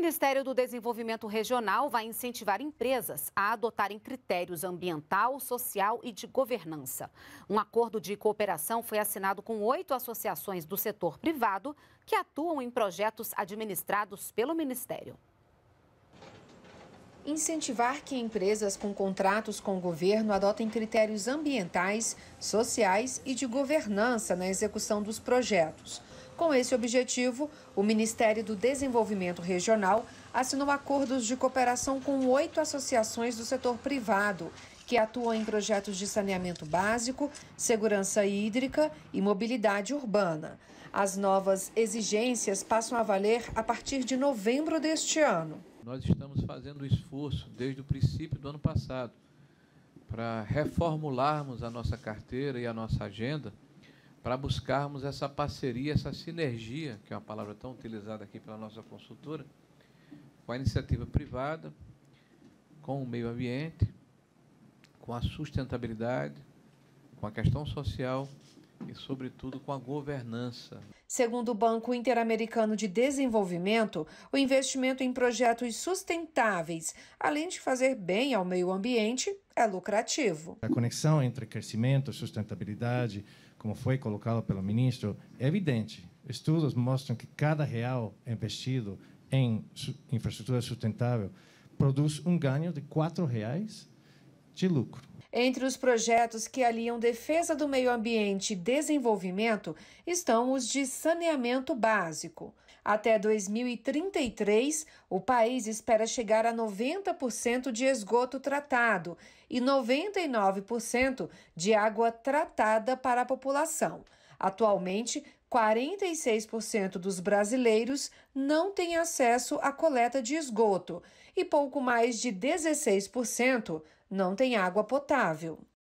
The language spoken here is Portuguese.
Ministério do Desenvolvimento Regional vai incentivar empresas a adotarem critérios ambiental, social e de governança. Um acordo de cooperação foi assinado com oito associações do setor privado que atuam em projetos administrados pelo Ministério. Incentivar que empresas com contratos com o governo adotem critérios ambientais, sociais e de governança na execução dos projetos. Com esse objetivo, o Ministério do Desenvolvimento Regional assinou acordos de cooperação com oito associações do setor privado, que atuam em projetos de saneamento básico, segurança hídrica e mobilidade urbana. As novas exigências passam a valer a partir de novembro deste ano. Nós estamos fazendo o esforço desde o princípio do ano passado para reformularmos a nossa carteira e a nossa agenda para buscarmos essa parceria, essa sinergia, que é uma palavra tão utilizada aqui pela nossa consultora, com a iniciativa privada, com o meio ambiente, com a sustentabilidade, com a questão social e, sobretudo, com a governança. Segundo o Banco Interamericano de Desenvolvimento, o investimento em projetos sustentáveis, além de fazer bem ao meio ambiente, é lucrativo. A conexão entre crescimento e sustentabilidade, como foi colocado pelo ministro, é evidente. Estudos mostram que cada real investido em infraestrutura sustentável produz um ganho de R$ reais de lucro. Entre os projetos que aliam defesa do meio ambiente e desenvolvimento estão os de saneamento básico. Até 2033, o país espera chegar a 90% de esgoto tratado e 99% de água tratada para a população. Atualmente, 46% dos brasileiros não têm acesso à coleta de esgoto e pouco mais de 16% não tem água potável.